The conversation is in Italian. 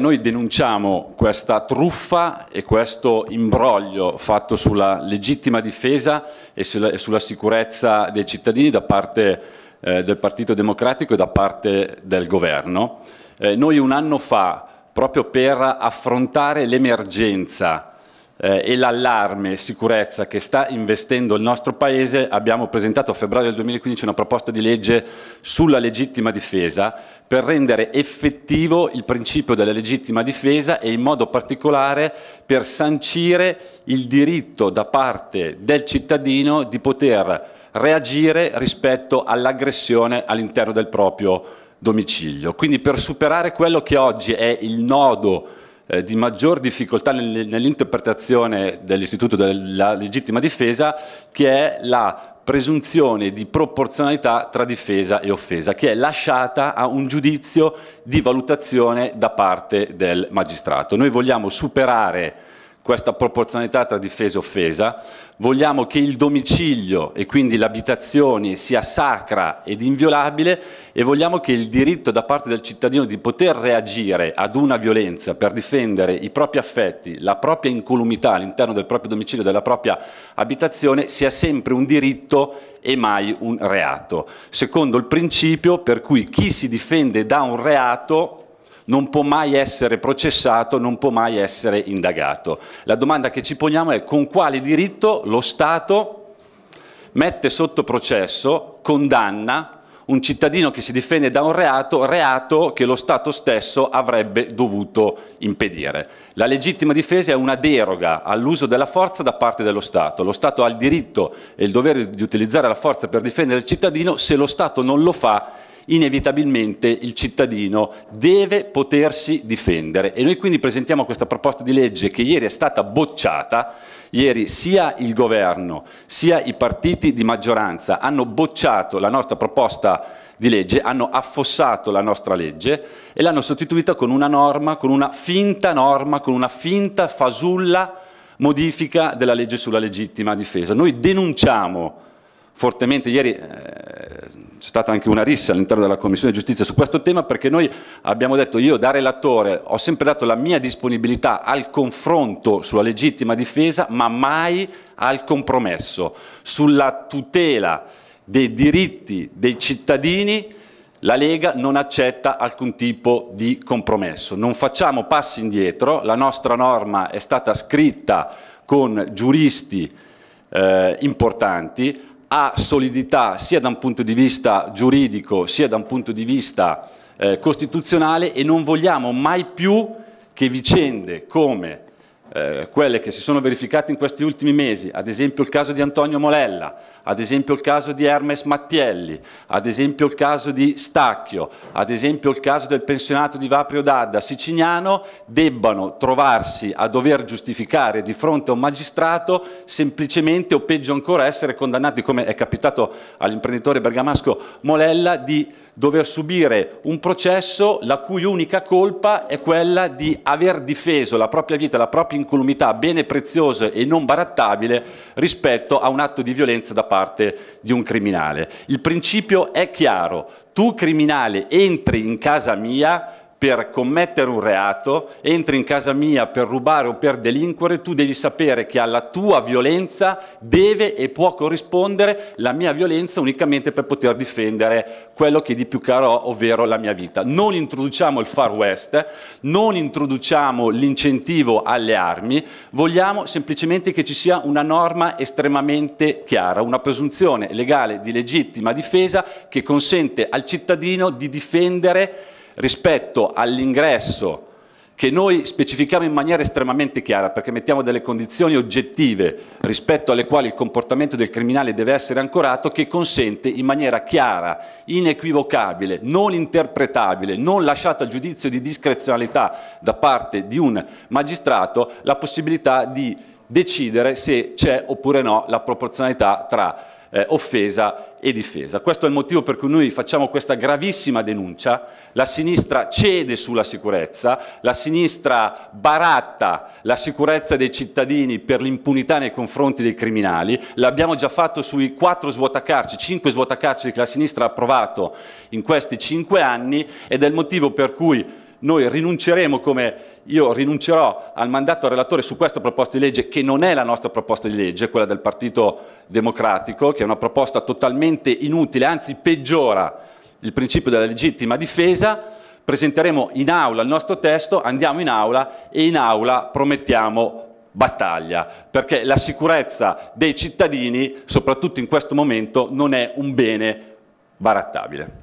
Noi denunciamo questa truffa e questo imbroglio fatto sulla legittima difesa e sulla, sicurezza dei cittadini da parte eh, del Partito Democratico e da parte del Governo. Eh, noi un anno fa, proprio per affrontare l'emergenza eh, e l'allarme sicurezza che sta investendo il nostro Paese, abbiamo presentato a febbraio del 2015 una proposta di legge sulla legittima difesa per rendere effettivo il principio della legittima difesa e in modo particolare per sancire il diritto da parte del cittadino di poter reagire rispetto all'aggressione all'interno del proprio domicilio. Quindi per superare quello che oggi è il nodo eh, di maggior difficoltà nell'interpretazione dell'istituto della legittima difesa, che è la presunzione di proporzionalità tra difesa e offesa, che è lasciata a un giudizio di valutazione da parte del magistrato. Noi vogliamo superare questa proporzionalità tra difesa e offesa, vogliamo che il domicilio e quindi l'abitazione sia sacra ed inviolabile e vogliamo che il diritto da parte del cittadino di poter reagire ad una violenza per difendere i propri affetti, la propria incolumità all'interno del proprio domicilio, della propria abitazione, sia sempre un diritto e mai un reato. Secondo il principio per cui chi si difende da un reato non può mai essere processato, non può mai essere indagato. La domanda che ci poniamo è con quale diritto lo Stato mette sotto processo, condanna un cittadino che si difende da un reato, reato che lo Stato stesso avrebbe dovuto impedire. La legittima difesa è una deroga all'uso della forza da parte dello Stato. Lo Stato ha il diritto e il dovere di utilizzare la forza per difendere il cittadino, se lo Stato non lo fa inevitabilmente il cittadino deve potersi difendere e noi quindi presentiamo questa proposta di legge che ieri è stata bocciata, ieri sia il governo sia i partiti di maggioranza hanno bocciato la nostra proposta di legge, hanno affossato la nostra legge e l'hanno sostituita con una norma, con una finta norma, con una finta fasulla modifica della legge sulla legittima difesa. Noi denunciamo fortemente, ieri eh, c'è stata anche una rissa all'interno della Commissione Giustizia su questo tema perché noi abbiamo detto io da relatore ho sempre dato la mia disponibilità al confronto sulla legittima difesa ma mai al compromesso sulla tutela dei diritti dei cittadini la Lega non accetta alcun tipo di compromesso, non facciamo passi indietro, la nostra norma è stata scritta con giuristi eh, importanti, ha solidità sia da un punto di vista giuridico sia da un punto di vista eh, costituzionale e non vogliamo mai più che vicende come eh, quelle che si sono verificate in questi ultimi mesi, ad esempio il caso di Antonio Molella, ad esempio il caso di Hermes Mattielli, ad esempio il caso di Stacchio, ad esempio il caso del pensionato di Vaprio Dadda siciliano, debbano trovarsi a dover giustificare di fronte a un magistrato semplicemente o peggio ancora essere condannati, come è capitato all'imprenditore bergamasco Molella, di dover subire un processo la cui unica colpa è quella di aver difeso la propria vita, la propria l'incolumità, bene prezioso e non barattabile rispetto a un atto di violenza da parte di un criminale. Il principio è chiaro, tu criminale entri in casa mia per commettere un reato, entri in casa mia per rubare o per delinquere, tu devi sapere che alla tua violenza deve e può corrispondere la mia violenza unicamente per poter difendere quello che di più caro ho, ovvero la mia vita. Non introduciamo il far west, non introduciamo l'incentivo alle armi, vogliamo semplicemente che ci sia una norma estremamente chiara, una presunzione legale di legittima difesa che consente al cittadino di difendere rispetto all'ingresso che noi specifichiamo in maniera estremamente chiara perché mettiamo delle condizioni oggettive rispetto alle quali il comportamento del criminale deve essere ancorato che consente in maniera chiara, inequivocabile, non interpretabile, non lasciata al giudizio di discrezionalità da parte di un magistrato la possibilità di decidere se c'è oppure no la proporzionalità tra eh, offesa e difesa. Questo è il motivo per cui noi facciamo questa gravissima denuncia, la sinistra cede sulla sicurezza, la sinistra baratta la sicurezza dei cittadini per l'impunità nei confronti dei criminali, l'abbiamo già fatto sui quattro svuotacarci, cinque svuotacarci che la sinistra ha approvato in questi cinque anni ed è il motivo per cui noi rinunceremo come io rinuncerò al mandato al relatore su questa proposta di legge che non è la nostra proposta di legge, quella del Partito Democratico, che è una proposta totalmente inutile, anzi peggiora il principio della legittima difesa, presenteremo in aula il nostro testo, andiamo in aula e in aula promettiamo battaglia, perché la sicurezza dei cittadini, soprattutto in questo momento, non è un bene barattabile.